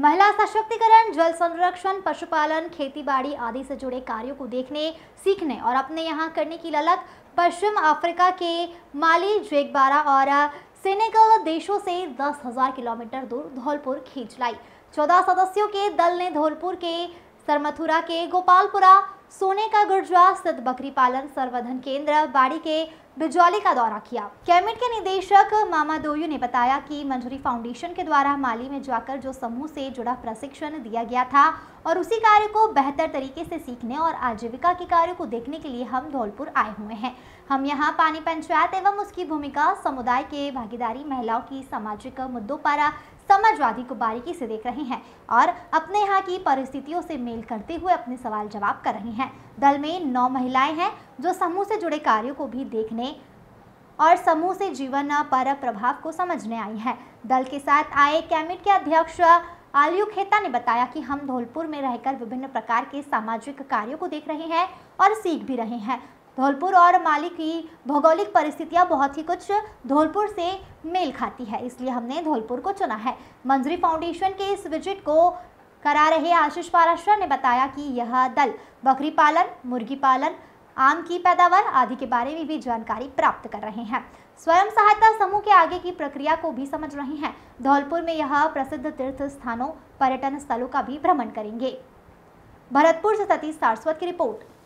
महिला सशक्तिकरण जल संरक्षण पशुपालन बाड़ी आदि से जुड़े कार्यों को देखने सीखने और अपने यहाँ करने की ललक पश्चिम अफ्रीका के माली जेगबारा और सेनेगल देशों से दस हजार किलोमीटर दूर धौलपुर खींच लाई चौदह सदस्यों के दल ने धौलपुर के सर मथुरा के गोपालपुरा सोने का गुर्जरा स्थित बकरी पालन सर्वधन केंद्र बाड़ी के बिजौली का दौरा किया कैमिट के निदेशक मामा दोयू ने बताया कि मंजूरी फाउंडेशन के द्वारा माली में जाकर जो समूह से जुड़ा प्रशिक्षण दिया गया था और उसी कार्य को बेहतर तरीके से सीखने और आजीविका के कार्य को देखने के लिए हम धौलपुर आए हुए हैं हम यहाँ पानी पंचायत एवं उसकी भूमिका समुदाय के भागीदारी महिलाओं की सामाजिक मुद्दों पर समाजवादी को बारीकी से देख रहे हैं और अपने यहाँ की परिस्थितियों से मेल करते हुए अपने सवाल जवाब कर रहे हैं दल में नौ महिलाएं हैं जो समूह से जुड़े कार्यों को भी देखने और समूह से जीवन पर प्रभाव को समझने आई हैं दल के साथ आए कैमिट के अध्यक्ष आलियू खेता ने बताया कि हम धौलपुर में रहकर विभिन्न प्रकार के सामाजिक कार्यों को देख रहे हैं और सीख भी रहे हैं धौलपुर और माली की भौगोलिक परिस्थितियाँ बहुत ही कुछ धौलपुर से मेल खाती है इसलिए हमने धौलपुर को चुना है मंजरी फाउंडेशन के इस विजिट को करा रहे आशीष पाराश्वर ने बताया कि यह दल बकरी पालन मुर्गी पालन आम की पैदावार आदि के बारे में भी जानकारी प्राप्त कर रहे हैं स्वयं सहायता समूह के आगे की प्रक्रिया को भी समझ रहे हैं धौलपुर में यह प्रसिद्ध तीर्थ स्थानों पर्यटन स्थलों का भी भ्रमण करेंगे भरतपुर से सतीश सारस्वत की रिपोर्ट